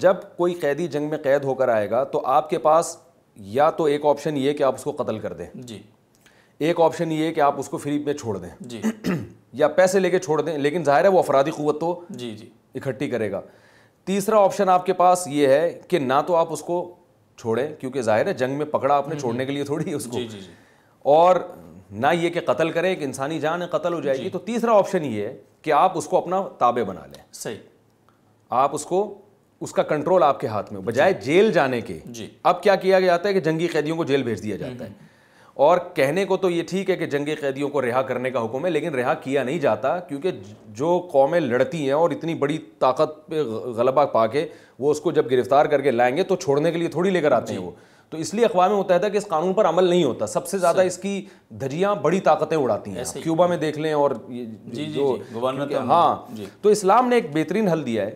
جب کوئی قیدی جنگ میں قید ہو کر آئے گا تو آپ کے پاس یا تو ایک آپشن یہ کہ آپ اس کو قتل کر دیں جی ایک آپشن یہ کہ آپ اس کو فری میں چھوڑ دیں جی یا پیسے لے کے چھوڑ دیں لیکن ظاہر ہے وہ افرادی قوت تو جی جی اکٹھی کرے گا تیسرا آپشن آپ کے پاس یہ ہے کہ نہ تو آپ اس کو چھوڑیں کیونکہ ظاہر ہے جنگ میں پکڑا آپ نے چھوڑنے کے لیے تھوڑی اس کو جی, جی،, جی۔ اور نہ یہ کہ قتل کریں کہ انسانی جان ہے قتل ہو جائے گی جی۔ تو تیسرا آپشن یہ ہے کہ آپ اس کو اپنا تابع بنا لیں صحیح آپ اس کو اس کا کنٹرول آپ کے ہاتھ میں بجائے جی۔ جیل جانے کے جی۔ اب کیا کیا جاتا ہے کہ جنگی قیدیوں کو جیل بھیج دیا جاتا ہے اور کہنے کو تو یہ ٹھیک ہے کہ جنگی قیدیوں کو رہا کرنے کا حکم ہے لیکن رہا کیا نہیں جاتا کیونکہ جو قومیں لڑتی ہیں اور اتنی بڑی طاقت پہ غلبہ پا کے وہ اس کو جب گرفتار کر کے لائیں گے تو چھوڑنے کے لیے تھوڑی لے کر آتے ہیں جی۔ وہ تو اس لیے اقوام میں ہوتا ہے کہ اس قانون پر عمل نہیں ہوتا سب سے زیادہ اس کی دھجیاں بڑی طاقتیں اڑاتی ہیں کیوبا میں دیکھ لیں اور ہاں تو اسلام نے ایک بہترین حل دیا ہے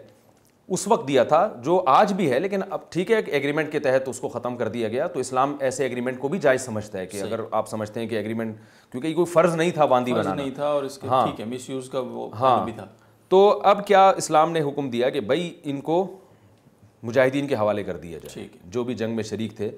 اس وقت دیا تھا جو آج بھی ہے لیکن اب ٹھیک ہے ایک ایگریمنٹ کے تحت اس کو ختم کر دیا گیا تو اسلام ایسے ایگریمنٹ کو بھی جائز سمجھتا ہے کہ اگر آپ سمجھتے ہیں کہ ایگریمنٹ کیونکہ یہ کوئی فرض نہیں تھا واندی بنانا نہیں تھا اور اس کے ہاں مس یوز کا وہ ہاں۔ بھی تھا تو اب کیا اسلام نے حکم دیا کہ بھائی ان کو مجاہدین کے حوالے کر دیا جائے جو بھی جنگ میں شریک تھے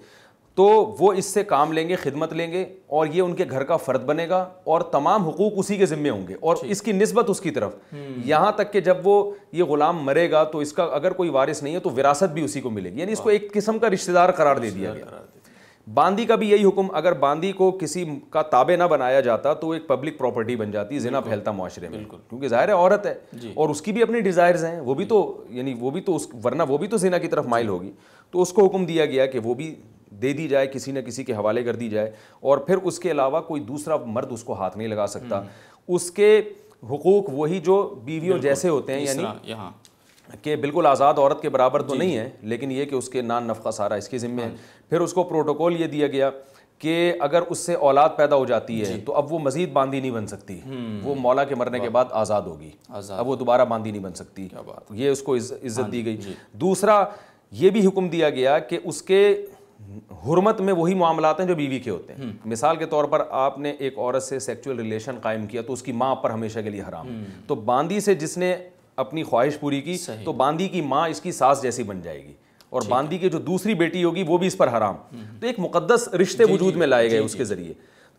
تو وہ اس سے کام لیں گے خدمت لیں گے اور یہ ان کے گھر کا فرد بنے گا اور تمام حقوق اسی کے ذمے ہوں گے اور جی۔ اس کی نسبت اس کی طرف یہاں تک کہ جب وہ یہ غلام مرے گا تو اس کا اگر کوئی وارث نہیں ہے تو وراثت بھی اسی کو ملے گی یعنی اس کو ایک قسم کا رشتہ دار قرار دے دیا گیا باندی کا بھی یہی حکم اگر باندی کو کسی کا تابع نہ بنایا جاتا تو ایک پبلک پراپرٹی بن جاتی زنا پھیلتا معاشرے میں بالکل کیونکہ ظاہر ہے عورت ہے جی۔ اور اس کی بھی اپنی ڈیزائرز ہیں وہ بھی تو یعنی وہ بھی تو اس ورنہ وہ بھی تو زنا کی طرف مائل جی۔ ہوگی تو اس کو حکم دیا گیا کہ وہ بھی دے دی جائے کسی نہ کسی کے حوالے کر دی جائے اور پھر اس کے علاوہ کوئی دوسرا مرد اس کو ہاتھ نہیں لگا سکتا اس کے حقوق وہی جو بیویوں جیسے ہوتے ہیں یعنی کہ بالکل آزاد عورت کے برابر تو جی، نہیں جی۔ ہے لیکن یہ کہ اس کے نان نفقہ سارا اس کے ذمے ہے ہاں۔ پھر اس کو پروٹوکول یہ دیا گیا کہ اگر اس سے اولاد پیدا ہو جاتی ہے جی۔ تو اب وہ مزید باندھی نہیں بن سکتی وہ مولا کے مرنے کے بعد آزاد ہوگی اب وہ دوبارہ باندھی نہیں بن سکتی یہ اس کو عزت ہاں دی گئی دوسرا یہ بھی حکم دیا گیا کہ اس کے حرمت میں وہی معاملات ہیں جو بیوی کے ہوتے ہیں مثال کے طور پر آپ نے ایک عورت سے سیکچول ریلیشن قائم کیا تو اس کی ماں پر ہمیشہ کے لیے حرام تو باندی سے جس نے اپنی خواہش پوری کی تو باندی کی ماں اس کی ساس جیسی بن جائے گی اور باندی کی جو دوسری بیٹی ہوگی وہ بھی اس پر حرام تو ایک مقدس رشتے جی، جی، وجود میں لائے گئے جی، اس کے ذریعے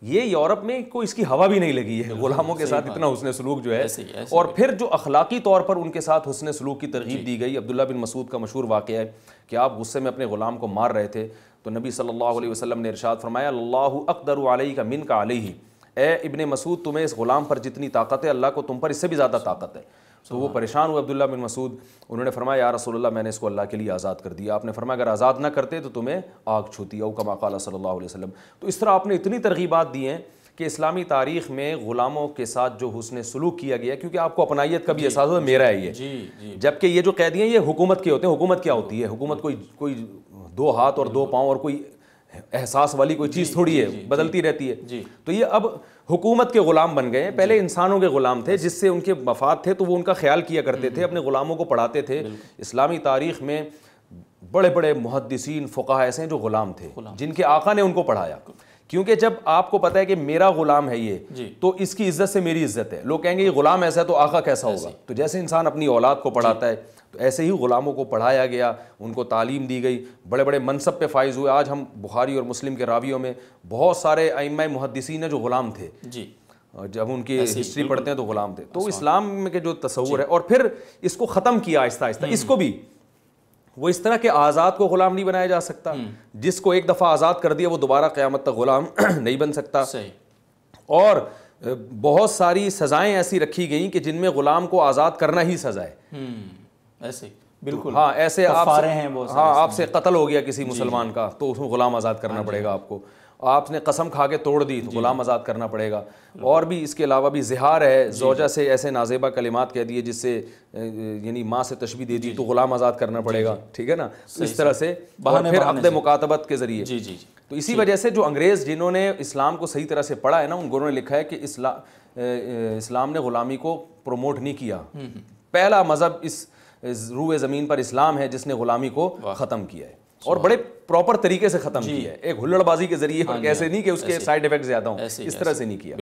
یہ یورپ میں کو اس کی ہوا بھی نہیں لگی ہے غلاموں کے ساتھ اتنا حسن سلوک جو ہے اور پھر جو اخلاقی طور پر ان کے ساتھ حسن سلوک کی ترغیب جی۔ دی گئی عبداللہ بن مسعود کا مشہور واقعہ ہے کہ آپ غصے میں اپنے غلام کو مار رہے تھے تو نبی صلی اللہ علیہ وسلم نے ارشاد فرمایا اللہ اقدر علیہ کا من کا علیہ اے ابن مسعود تمہیں اس غلام پر جتنی طاقت ہے اللہ کو تم پر اس سے بھی زیادہ طاقت ہے تو وہ پریشان ہوئے عبداللہ بن مسعود انہوں نے فرمایا یا رسول اللہ میں نے اس کو اللہ کے لیے آزاد کر دیا آپ نے فرمایا اگر آزاد نہ کرتے تو تمہیں آگ چھوتی او کما قال صلی اللہ علیہ وسلم تو اس طرح آپ نے اتنی ترغیبات دی ہیں کہ اسلامی تاریخ میں غلاموں کے ساتھ جو حسن سلوک کیا گیا کیونکہ آپ کو اپنائیت کا بھی جی، احساس ہو جی، میرا ہے یہ جی، جبکہ یہ جو قیدی ہیں یہ حکومت کے ہوتے ہیں حکومت کیا ہوتی ہے حکومت کوئی کوئی دو ہاتھ اور دو پاؤں اور کوئی احساس والی کوئی جی، چیز تھوڑی جی، ہے جی، بدلتی رہتی ہے تو یہ اب حکومت کے غلام بن گئے ہیں پہلے انسانوں کے غلام تھے جس سے ان کے مفاد تھے تو وہ ان کا خیال کیا کرتے تھے اپنے غلاموں کو پڑھاتے تھے اسلامی تاریخ میں بڑے بڑے محدثین فقہ ایسے ہیں جو غلام تھے جن کے آقا نے ان کو پڑھایا کیونکہ جب آپ کو پتا ہے کہ میرا غلام ہے یہ جی۔ تو اس کی عزت سے میری عزت ہے لوگ کہیں گے یہ غلام ایسا ہے تو آقا کیسا ہوگا تو جیسے انسان اپنی اولاد کو جی۔ پڑھاتا ہے تو ایسے ہی غلاموں کو پڑھایا گیا ان کو تعلیم دی گئی بڑے بڑے منصب پہ فائز ہوئے آج ہم بخاری اور مسلم کے راویوں میں بہت سارے ائمہ محدثین ہیں جو غلام تھے جی۔ جب ان کی ہسٹری پڑھتے ہیں تو غلام تھے تو اسلام کے جو تصور ہے اور پھر اس کو ختم کیا آہستہ آہستہ اس کو بھی وہ اس طرح کے آزاد کو غلام نہیں بنایا جا سکتا جس کو ایک دفعہ آزاد کر دیا وہ دوبارہ قیامت تک غلام نہیں بن سکتا اور بہت ساری سزائیں ایسی رکھی گئیں کہ جن میں غلام کو آزاد کرنا ہی سزا ہے ایسے بالکل ہاں ایسے آپ ہاں آپ سے قتل ہو گیا کسی جی، جی۔ مسلمان کا تو اس میں غلام آزاد کرنا ہاں جی۔ پڑے گا آپ کو آپ نے قسم کھا کے توڑ دی تو غلام آزاد کرنا پڑے گا اور بھی اس کے علاوہ بھی زہار ہے زوجہ سے ایسے نازیبہ کلمات کہہ دیے جس سے یعنی ماں سے تشبیح دے دی تو غلام آزاد کرنا پڑے گا ٹھیک ہے نا اس طرح سے پھر عقد مکاتبت کے ذریعے جی جی تو اسی وجہ سے جو انگریز جنہوں نے اسلام کو صحیح طرح سے پڑھا ہے نا ان گروہ نے لکھا ہے کہ اسلام نے غلامی کو پروموٹ نہیں کیا پہلا مذہب اس روح زمین پر اسلام ہے جس نے غلامی کو ختم کیا ہے اور بڑے پراپر طریقے سے ختم جی۔ کیا ہے ایک ہلڑ بازی کے ذریعے ایسے ہاں جی، ہاں۔ نہیں کہ اس کے سائیڈ ایفیکٹ زیادہ ہوں اس طرح سے نہیں کیا